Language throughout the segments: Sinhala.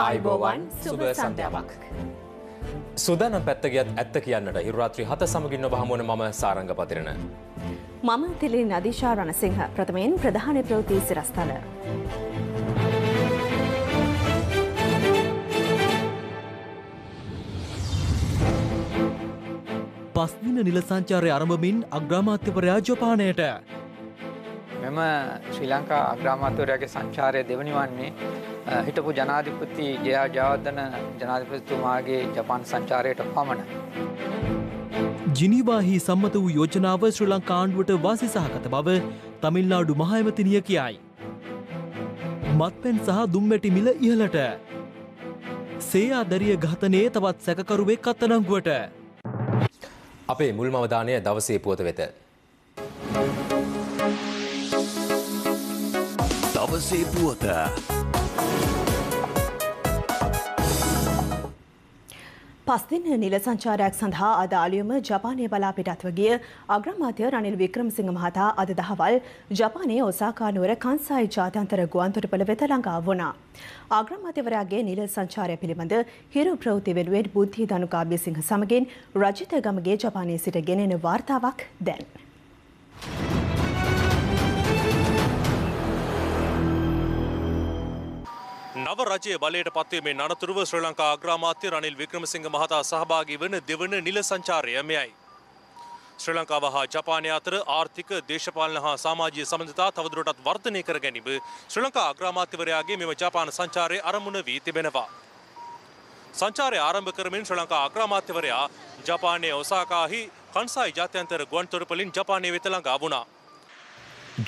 අයිබෝවන් සුබ සන්ධ්‍යාවක්. සුදනම් පැත්තගත් ඇත්ත කියන්නට හිරාත්‍රි හත සමගින්න බහමුවන ම සාරංග පතිරෙන. මම තිලි නදිශා රණසිංහ ප්‍රථමයෙන් ප්‍රධාන ප්‍රවතිී සිරස්ථල. පස්දින නිල සංචාරය අරඹමින් අග්‍රාමාත්‍යවරයා ජපානයට. මෙම ශ්‍රී ලංකා අග්‍රාමාත්‍යවරයාගේ සංචාරය දෙවනි වන්නේ හිටපු ජනාධිපති ජයා ජාවර්ධන ජනාධිපතිතුමාගේ ජපාන් සංචාරයට පමණ. ජිනිවාහි සම්මත වූ යෝජනාව ශ්‍ර ලංකාණ්ඩුවට වාසි සහකත බව තමිල්නාඩු මහයමතිනිය කියයි. මත්පැන් සහ දුම්මැටි මිල ඉහලට. සේ ආදරිය ඝතනයේ තවත් සැකකරුවෙක් අත්තනංගුවට. අපේ මුල් මවධානය දවසේ පුවත වෙත. Rosie Buota. පස්තින නිල සංචාරයක් සඳහා අද අලියම ජපානය බලා පිටත්ව ගිය අග්‍රමාත්‍ය රනිල් වික්‍රමසිංහ මහතා අද දහවල් ජපානයේ ඔසාකානුවර කන්සායි ජාත්‍යන්තර ගුවන්තොටුපළ වෙත ළඟා වුණා. අග්‍රමාත්‍යවරයාගේ නිල සංචාරය පිළිබඳ හිරු ප්‍රවෘත්ති වෙනුවෙන් බුද්ධි ධනුකා බිසිංහ සමගින් රජිත ගමගේ ජපානයේ සිට ගෙනෙන වාර්තාවක් දැන්. නව රජය බලයට පත්වීමෙන් අනතුරුව ශ්‍රී ලංකා අග්‍රාමාත්‍ය රනිල් වික්‍රමසිංහ මහතා සහභාගී වන දෙවන නිල සංචාරය මෙයයි. ශ්‍රී ලංකාව හා ජපානය අතර ආර්ථික දේශපාලන හා සමාජය සමඳතා තවදුරටත් වර්ධනය කර ගැනීම ශ්‍රී ලංකා අග්‍රාමාත්‍යවරයාගේ මෙම ජපාන සංචාරය අරමුණ වී තිබෙනවා. සංචාරය ආරම්භ කරමින් ශ්‍රී ලංකා අග්‍රාමාත්‍යවරයා ජපානයේ ඔසාකාහි කන්සායි ජාත්‍යන්තර ගුවන්තොරපලින් ජපානය වෙත ළඟා වුණා.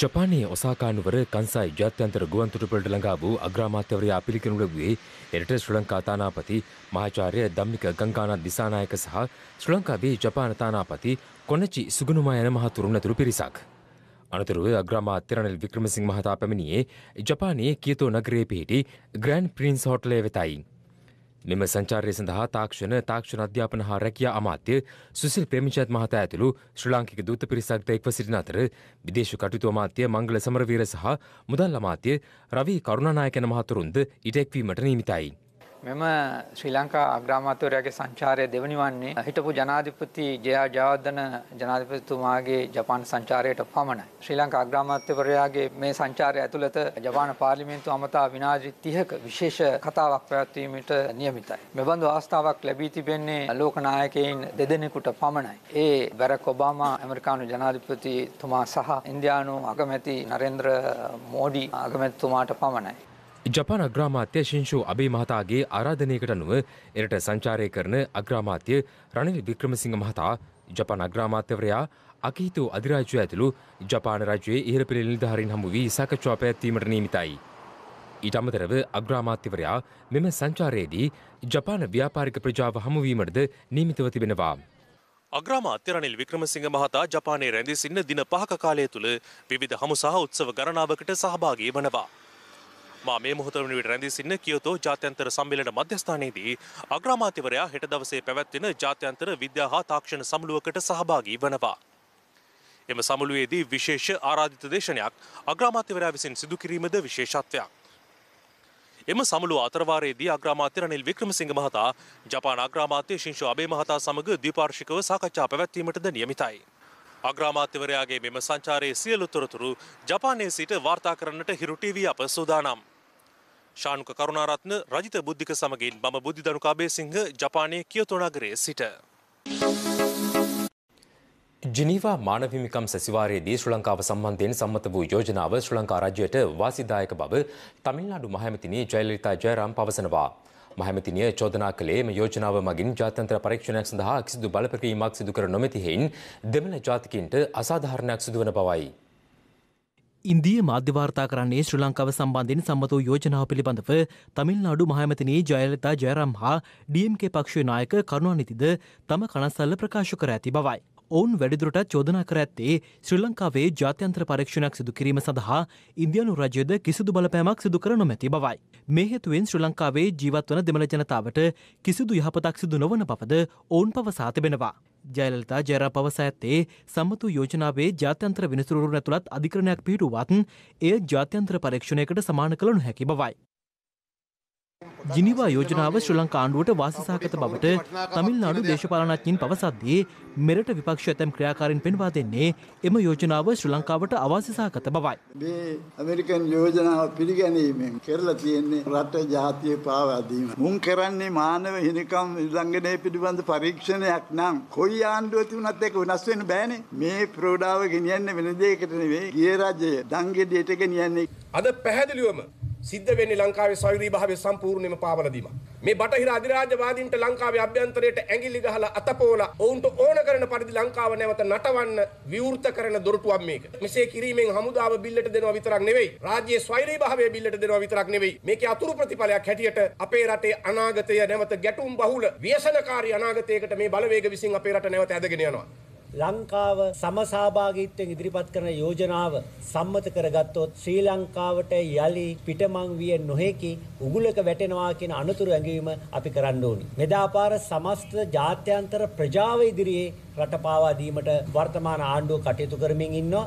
ජපානයේ ඔසාකානුවර කන්සයි ජාත්‍යන්තර ගුවන්තුටුපලට ළඟා වූ අග්‍රාමාත්‍යවරයා පිළිගනු ලැබුවේ එරට ශ්‍රී ලංකා තානාපති මහාචාර්ය ධම්මික ගංගානාත් දිසානායක සහ ශ්‍රී ලංකාවේ ජපාන තානාපති කොනචි සුගුණුමා යන මහතුරුන් ඇතුළු පිරිසක්. අනතුරුව අග්‍රාමාත්‍ය රනිල් වික්‍රමසිංහ මහතා පැමිණියේ ජපානයේ කියතෝ නගරයේ පිහිටි ග්‍රෑන්ඩ් ප්‍රින්ස් හෝටලය වෙතයි. මෙම සංචාරය සඳහා තාක්ෂණ තාක්ෂණ අධ්‍යාපන හා රැකියා අමාත්‍ය සුසිල් ප්‍රේමචන්ද් මහතා ඇතුළු ශ්‍රී ලාංකික දූත පිරිසක්ද එක්ව සිටින අතර විදේශ කටයුතු අමාත්‍ය මංගල සමරවීර සහ මුදල් අමාත්‍ය රවි කරුණානායක යන මහතුරුන්ද ඊට එක්වීමට නියමිතයි. මෙම ශ්‍රී ලංකා අග්‍රාමාත්‍යවරයාගේ සංචාරය දෙවනි වන්නේ හිටපු ජනාධිපති ජයා ජයවර්ධන ජනාධිපතිතුමාගේ ජපාන් සංචාරයට පමණයි. ශ්‍රී ලංකා අග්‍රාමාත්‍යවරයාගේ මේ සංචාරය ඇතුළත ජපාන පාර්ලිමේන්තුව අමතා විනාඩි 30ක විශේෂ කතාවක් පැවැත්වීමට නියමිතයි. මෙබඳු අවස්ථාවක් ලැබී තිබෙන්නේ ලෝකනායකයින් දෙදෙනෙකුට පමණයි. ඒ බැරක් ඔබාමා ඇමරිකානු ජනාධිපතිතුමා සහ ඉන්දියානු අගමැති නරේන්ද්‍ර මෝඩි අගමැතිතුමාට පමණයි. ජපාන අග්‍රාමාත්‍ය ශිංෂු අබේ මහතාගේ ආරාධනයකට අනුව එරට සංචාරය කරන අග්‍රාමාත්‍ය රනිල් වික්‍රමසිංහ මහතා ජපාන අග්‍රාමාත්‍යවරයා අකීතු අධිරාජ්‍යය ඇතුළු ජපාන රජයේ ඉහළ පෙළ නිලධාරීන් හමු වී සාකච්ඡා පැවැත්වීමට නියමිතයි. ඊට අමතරව අග්‍රාමාත්‍යවරයා මෙම සංචාරයේදී ජපාන ව්‍යාපාරික ප්‍රජාව හමුවීමටද නියමිතව තිබෙනවා. අග්‍රාමාත්‍ය රනිල් වික්‍රමසිංහ මහතා ජපානයේ රැඳී සිටින දින පහක කාලය තුළ විවිධ හමු සහ උත්සව ගණනාවකට සහභාගී වනවා. මා මේ මොහොත වන විට රැඳී සිටින කියොතෝ ජාත්‍යන්තර සම්මේලන මධ්‍යස්ථානයේදී අග්‍රාමාත්‍යවරයා හෙට දවසේ පැවැත්වෙන ජාත්‍යන්තර විද්‍යා හා තාක්ෂණ සමුළුවකට සහභාගී වනවා. එම සමුළුවේදී විශේෂ ආරාධිත දේශනයක් අග්‍රාමාත්‍යවරයා විසින් සිදු කිරීමද විශේෂත්වයක්. එම සමුළුව අතරවාරයේදී අග්‍රාමාත්‍ය රනිල් වික්‍රමසිංහ මහතා ජපාන අග්‍රාමාත්‍ය ශින්ෂෝ අබේ මහතා සමග ද්විපාර්ශිකව සාකච්ඡා පැවැත්වීමටද නියමිතයි. අග්‍රාමාත්‍යවරයාගේ මෙම සංචාරයේ සියලු තොරතුරු ජපානයේ සිට වාර්තා කරන්නට හිරු ටීවී අප සූදානම්. ශානුක කරුණාරත්න රජිත බුද්ධික සමගින් මම බුද්ධිධනුකාබේ සිංහ ජපානය කියොතු නගරයේ සිට. ජිනීවා මානවිමිකම් සැසිවාරයේදී ශ්‍ර ලංකාව සම්බන්ධයෙන් සම්මත වූ යෝජනාව ශ්‍ර ලංකා රජයට වාසිදායක බව තමිල්නාඩු මහැමතිනී ජයලලිතා ජයරම් පවසනවා. මහැමතිනිය චෝදනා කළේ මේ යෝජනාව මගින් ජාත්‍යන්තර පරීක්ෂණයක් සඳහා කිසිදු බලපැවීමක් සිදු කර නොමැති හේයින් දෙමළ ජාතිකයින්ට අසාධාරණයක් සිදු වන බවයි. ඉන්දිය මාධ්‍යවාර්තා කරන්නේ ශ්‍රී ලංකාව සම්බන්ධයෙන් සම්මත වූ යෝජනාව පිළිබඳව තමිල්නාඩු මහමැතිනී ජයලතා ජයරම් හා ඩම්ගේ පක්ෂ නායක කරුණානිතිද තම කනස්සල්ල ප්‍රකාශ කර ඇති බවයි. ඔවුන් වැඩිදුරටත් චෝදනා කර ඇත්තේ ශ්‍රී ලංකාවේ ජාත්‍යන්ත්‍ර පරීක්ෂණයක් සිදු කිරීම සඳහා ඉන්දියනු රජයද කිසිදු බලපෑමක් සිදු කර නොමැති බවයි. මේ හේතුවෙන් ශ්‍රී ලංකාවේ ජීවත් වන දෙමළ ජනතාවට කිසිදු යහපතක් සිදු නොවන බවද ඔවුන් පවසා තිබෙනවා. ජයලතා ජයරා පවස ඇත්තේ සමතු යෝජනාවේ ජාත්‍යන්ත්‍ර වෙනසුරුන් ඇතුළත් අධිකරණයක් පිහිටුවත් එය ජාත්‍යන්ත්‍ර පරීක්ෂණයකට සමාන කළ නොහැකි බවයි. ජිනිවා යෝජනාව ශ්‍ර ලංකා ආණ්ඩුවට වාසිසහගත බවට තමිල්නාඩු දේශපාලනඥයින් පවසද්දී මෙරට විපක්ෂ ඇතැම් ක්‍රියාකාරීන් පෙන්වා දෙන්නේ එම යෝජනාව ශ්‍ර ලංකාවට අවාසිසහගත බවයි. මේ ඇමරිකන් යෝජනාව පිළිගැනීමෙන් කරලා තියෙන්නේ රට ජාතිය පාවාදීම. මුන් කරන්නේ මානව හිමිකම් උල්ලංඝනය පිළිබඳ පරීක්ෂණයක් නම් කොයි ආණ්ඩුව තිබුණත් ඒක වෙනස් වෙන්න බෑනේ. මේ ප්‍රෝඩාව ගෙනියන්නේ වෙන දෙයකට නෙවෙයි. ගිය රජය දන් ගෙඩියට ගෙනියන්නේ. අද පැහැදිලිවම සිද්ධ වෙන්නේ ලංකාවේ සෛරී භාවය සම්පූර්ණයෙන්ම පාවල දීම. මේ බටහිර අධිරාජ්‍යවාදීන්ට ලංකාවේ අභ්‍යන්තරයට ඇඟිලි ගහලා අතපෝලා ඔවුන්ට ඕන කරන පරිදි ලංකාව නැවත නටවන්න විවෘත කරන දොරටුවක් මේක. මෙසේ කිරීමෙන් හමුදාව බිල්ලට දෙනවා විතරක් නෙවෙයි. රාජ්‍යයේ සෛරී භාවය බිල්ලට දෙනවා විතරක් නෙවෙයි. මේකේ අතුරු ප්‍රතිඵලයක් හැටියට අපේ රටේ අනාගතය නැවත ගැටුම් බහුල ව්‍යසනකාරී අනාගතයකට මේ බලවේග විසින් අපේ රට නැවත ඇදගෙන යනවා. ලංකාව සමසහභාගීත්වයෙන් ඉදිරිපත් කරන යෝජනාව සම්මත කරගත්තොත් ශ්‍රී ලංකාවට යලි පිටමං විය නොහැකි උගුලක වැටෙනවා කියන අනතුරු ඇඟවීම අපි කරන්න ඕනි. මෙදා පාර සමස්ත ජාත්‍යන්තර ප්‍රජාව ඉදිරියේ රට පාවා දීමට වර්තමාන ආණ්ඩුව කටයුතු කරමින් ඉන්නවා.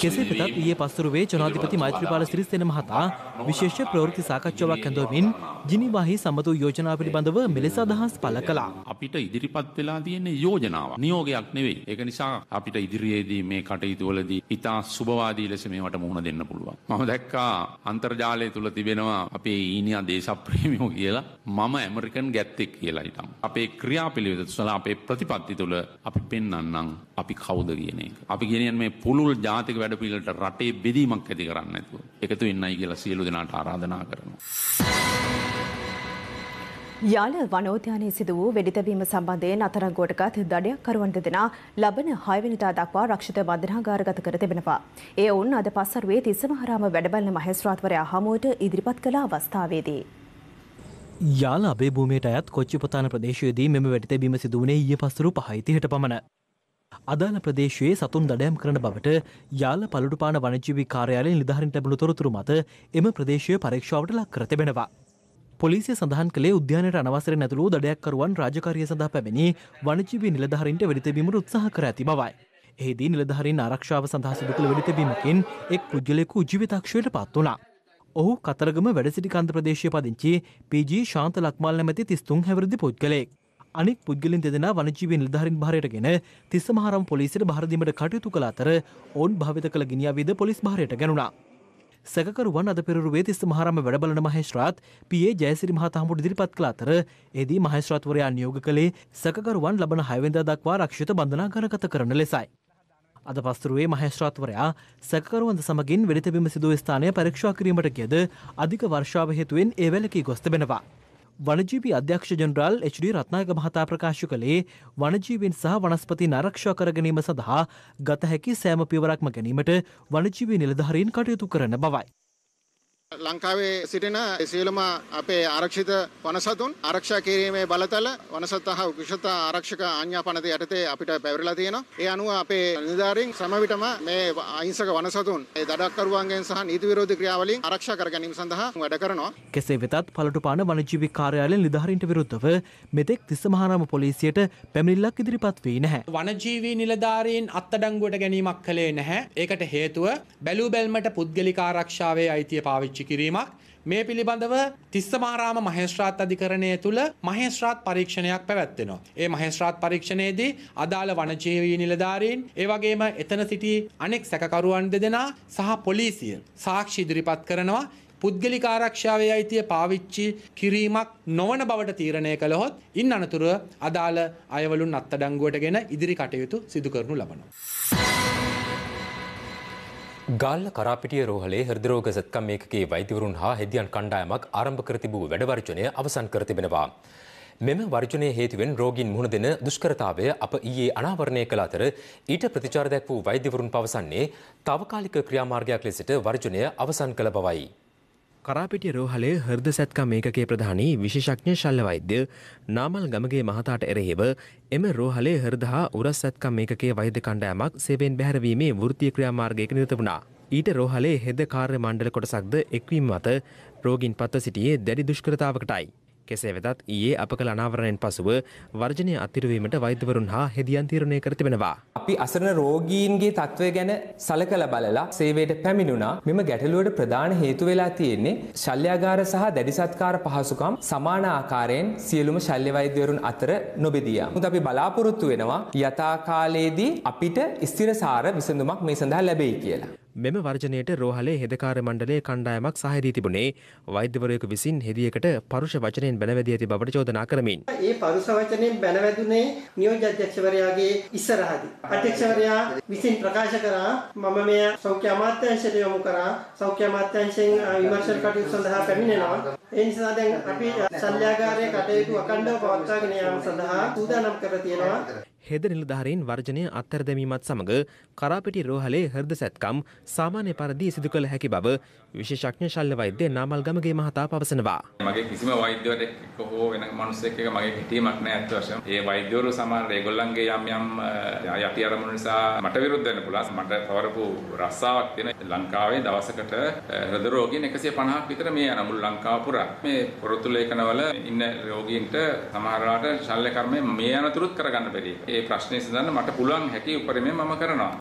කෙසේ වෙතත් ඊයේ පස්තරුවේ ජනාධිපති මෛත්‍රීපාල සිරිසේන මහතා විශේෂ ප්‍රවෘත්ති සාකච්ඡාවක් ඇඳවමින් ජිනීවාහි සම්මත වූ යෝජනා පිළිබඳව මෙලෙස අදහස් පළ කළා. අපිට ඉදිරිපත් වෙලා තියෙන යෝජනාව නියෝගයක් නෙවෙයි. ඒක නිසා අපිට ඉදිරියේදී මේ කටයුතු වලදී ඉතා සුබවාදී ලෙස මේවට මුහුණ දෙන්න පුළුවන්. මම දැක්කා අන්තර්ජාලය තුල තිබෙනවා අපේ ඊනියා දේශප්‍රේමියෝ කියලා මම ඇමරිකන් ගැත්තෙක් කියලා හිටම්. අපේ ක්‍රියාපිළිවෙත තුළ අපේ ප්‍රතිපත්ති තුළ අප අපි පෙන්න්නන්නම් අපි කවුද කියන එක. අපි ගෙනියන් මේ පුළුල් ජාතික වැඩ පිළිට රටේ බෙදීමක් ඇති කරන්න ඇතුව. එකතු වෙන්නයි කියලා සියලු දෙනාට ආරාධනා කරනවා. යාල වනෝද්‍යානයේ සිදු වූ වෙඩිතැවීම සම්බන්ධයෙන් අතරංගුවටගත් දඩයක් කරුවන් දෙදෙනා ලබන හයවෙනිදා දක්වා රක්ෂිත බන්ධනාගාරගත කර තිබෙනවා. එය ඔවුන් අද පස්සරුවේ තිස්සමහරාම වැඩබලන මහේස්ත්‍රාත්වරයා හමුවට ඉදිරිපත් කළ අවස්ථාවේදී. යාල අබේ භූමයට අයත් කොච්චි ප්‍රතාන ප්‍රදේශයේදී මෙම වැටිතැබීම සිදුවනේ ඊය පසුරු පහයිතිහට පමණ. අදාළ ප්‍රදේශයේ සතුන් දඩයම් කරන බවට යාල පලුටුපාන වනජීවි කාර්යාලය නිධාරින් ලැබුණු තොරතුරු මත එම ප්‍රදේශය පරීක්ෂාවට ලක් කර තිබෙනවා. පොලිසිය සඳහන් කළේ උද්‍යානයට අනවසර නැතුළු දඩයක්කරුවන් රාජකාරිය සඳහා පැමිණි වනජීවි නිලධාරින්ට වෙඩිතැබීමට උත්සාහ කර ඇති බවයි. එහිදී නිලධාරින් ආරක්ෂාව සඳහා සිදු කළ වෙඩිතැබීමකින් එක් පුද්ගලයෙකු ජීවිතක්ෂයට පත් වුණා. ඔහු කතරගම වැඩසිටි කන්ද ප්‍රදේශය පදිංචි පජ ශාන්ත ලක්මල් නැමති තිස්තුන් හැවරදි පුද්ගලෙක් අනික් පුද්ගලින් දෙදෙන වනජීවී නිධාරින් භාරයටගෙන තිස්ස මහරම් පොලිසිට භාරදීමට කටයුතු කළ අතර ඔවුන් භාවිත කළ ගිනිියාවිද පොලිස් භාරයට ගැනුණා. සැකරුවන් අද පෙරුවේ තිස්ස මහරම වැඩබලන මහේශ්‍රාත් පියේ ජයසිරි මහතාහමුට දිරිපත් කළ අතර එදී මහේශ්‍රාත්වරයා නියෝග කළේ සැකරුවන් ලබන හයවෙන්දා දක්වා රක්ෂිත බඳනා කරගත කරන ලෙසයි. අද පස්තුරුවේ මහේස්ත්‍රාත්වරයා සැකරුවන්ද සමගින් වෙඩිතබිම සිදුව ස්ථානය පරීක්ෂා කිරීමට කියද අධික වර්ෂාව හේතුවෙන් ඒ වැලකී ගොස්තබෙනවා. වනජීවී අධ්‍යක්ෂ ජනරාල් එච්.ඩී. රත්නායක මහතා ප්‍රකාශ කළේ වනජීවීන් සහ වනස්පතින් ආරක්ෂා කර ගැනීම සඳහා ගත හැකි සෑම පියවරක්ම ගැනීමට වනජීවී නිලධාරීන් කටයුතු කරන බවයි. ලංකාවේ සිටින සියලුම අපේ ආරක්ෂිත වනසතුන් ආරක්ෂා කිරීමේ බලතල වනසත් හා උකුෂත ආරක්ෂක ආඥාපනත යටතේ අපිට පැවරලා තියෙනවා. ඒ අනුව අපේ නිලධාරීන් සම විටම මේ අහිංසක වනසතුන් ඒ දඩක්කරුවන්ගෙන් සහ නීති විරෝධී ක්‍රියාවලින් ආරක්ෂා කර ගැනීම සඳහා වැඩ කරනවා. කෙසේ වෙතත් පළටුපාන වනජීවී කාර්යාලයෙන් නිලධාරීන්ට විරුද්ධව මෙතෙක් තිස්ස මහාරාම පොලිසියට පැමිණිල්ලක් ඉදිරිපත් වී නැහැ. වනජීවී නිලධාරීන් අත්අඩංගුවට ගැනීමක් කළේ නැහැ. ඒකට හේතුව බැලූ බැල්මට පුද්ගලික ආරක්ෂාවේ අයිතිය පාවිච්චි පාවිච්චි කිරීමක් මේ පිළිබඳව තිස්සමාරාම මහේස්ත්‍රාත් අධිකරණය තුළ මහේස්ත්‍රාත් පරීක්ෂණයක් පැවැත්වෙනවා. ඒ මහේස්ත්‍රාත් පරීක්ෂණයේදී අදාළ වනජීවී නිලධාරීන් ඒ වගේම එතන සිටි අනෙක් සැකකරුවන් දෙදෙනා සහ පොලිසිය සාක්ෂි ඉදිරිපත් කරනවා පුද්ගලික ආරක්ෂාවේ අයිතිය පාවිච්චි කිරීමක් නොවන බවට තීරණය කළහොත් ඉන් අනතුර අදාළ අයවලුන් අත්තඩංගුවටගෙන ඉදිරි කටයුතු සිදු කරනු ලබනවා. ගාල්ල කරාපිටිය රෝහලේ හෘදරෝග සත්කම් ඒකකේ වෛද්‍යවරුන් හා හෙදියන් කණ්ඩායමක් ආරම්භ කර තිබූ වැඩ වර්ජනය අවසන් කර තිබෙනවා. මෙම වර්ජනය හේතුවෙන් රෝගීන් මුහුණ දෙන දුෂ්කරතාවය අප ඊයේ අනාවරණය කළ අතර ඊට ප්‍රතිචාර දැක් වූ වෛද්‍යවරුන් පවසන්නේ తాවකාලික ක්‍රියාමාර්ගයක් ලෙසට වර්ජනය අවසන් කළ බවයි. කරාපිටිය රෝහලේ හෘද සැත්කම් ඒකකයේ ප්‍රධානී විශේෂඥ ශල්්‍ය වෛද්‍ය නාමල් ගමගේ මහතාට එරෙහිව එම රෝහලේ හෘද හා උරස් සැත්කම් ඒකකයේ වෛද්‍ය කණ්ඩායමක් සේවයෙන් බැහැරවීමේ වෘත්තීය ක්‍රියාමාර්ගයක නිරත වුණා. ඊට රෝහලේ හෙද කාර්ය මණ්ඩල කොටසක්ද එක්වීම මත රෝගීන් පත්ව සිටියේ දැඩි දුෂ්කරතාවකටයි. කෙසේ වෙතත් ඊයේ අප කළ අනාවරණයෙන් පසුව වර්ජනය අතිරුවීමට වෛද්‍යවරුන් හා හෙදියන් තීරණය කර තිබෙනවා. අපි අසරණ රෝගීන්ගේ තත්ත්වය ගැන සලකල බලලා සේවයට පැමිණුණා. මෙම ගැටලුවට ප්‍රධාන හේතු වෙලා තියෙන්නේ ශල්‍යාගාර සහ දැඩිසත්කාර පහසුකම් සමාන ආකාරයෙන් සියලුම ශල්‍ය වෛද්‍යවරුන් අතර නොබෙදියා. මුත් අපි බලාපොරොත්තු වෙනවා යථා කාලයේදී අපිට ස්ථිරසාර විසඳුමක් මේ සඳහා ලැබෙයි කියලා. මෙම වර්ජනයට රෝහලේ හෙදකාර මණ්ඩලේ කණ්ඩායමක් සහයදී තිබුණේ වෛද්‍යවරයෙකු විසින් හෙදියකට පරුෂ වචනයෙන් බැනවැදී ඇති බවට චෝදනා කරමින්. ඒ පරුෂ වචනයෙන් බැනවැදුනේ නියෝජ්‍ය අධ්‍යක්ෂවරයාගේ ඉස්සරහදී. අධ්‍යක්ෂවරයා විසින් ප්‍රකාශ කරා මම මෙය සෞඛ්‍ය අමාත්‍යාංශයට යොමු කරා සෞඛ්‍ය අමාත්‍යාංශයෙන් විමර්ශන කටයුතු සඳහා පැමිණෙනවා. ඒ නිසා දැන් අපි ශල්‍යාගාරයේ කටයුතු අකණ්ඩව පවත්වාගෙන යාම සඳහා සූදානම් කර තියෙනවා. හෙද නිලධාරීන් වර්ජනය අත්තරදැමීමත් සමඟ කරාපිටි රෝහලේ හෘද සැත්කම් සාමාන්‍ය පරිදි සිදු කළ හැකි බව විශේෂඥ ශල්්‍ය වෛද්‍ය නාමල් ගමගේ මහතා පවසනවා. මගේ කිසිම වෛද්‍යවරයෙක් එක්ක හෝ වෙන මනුස්සයෙක් එක්ක මගේ හිතීමක් නැහැ අත් වශයෙන්. ඒ වෛද්‍යවරු සමහර ඒගොල්ලන්ගේ යම් යම් යටි අරමුණු නිසා මට විරුද්ධ වෙන්න පුළුවන්. මට පවරපු රස්සාවක් තියෙන ලංකාවේ දවසකට හෘද රෝගීන් 150ක් විතර මේ යන මුළු ලංකාව පුරා මේ පොරොත්තු ලේඛනවල ඉන්න රෝගීන්ට සමහරවට ශල්්‍ය කර්මය මේ අනතුරුත් කරගන්න බැරි. ඒ ප්‍රශ්නේ සඳහන් මට පුළුවන් හැකි උපරිමයෙන් මම කරනවා.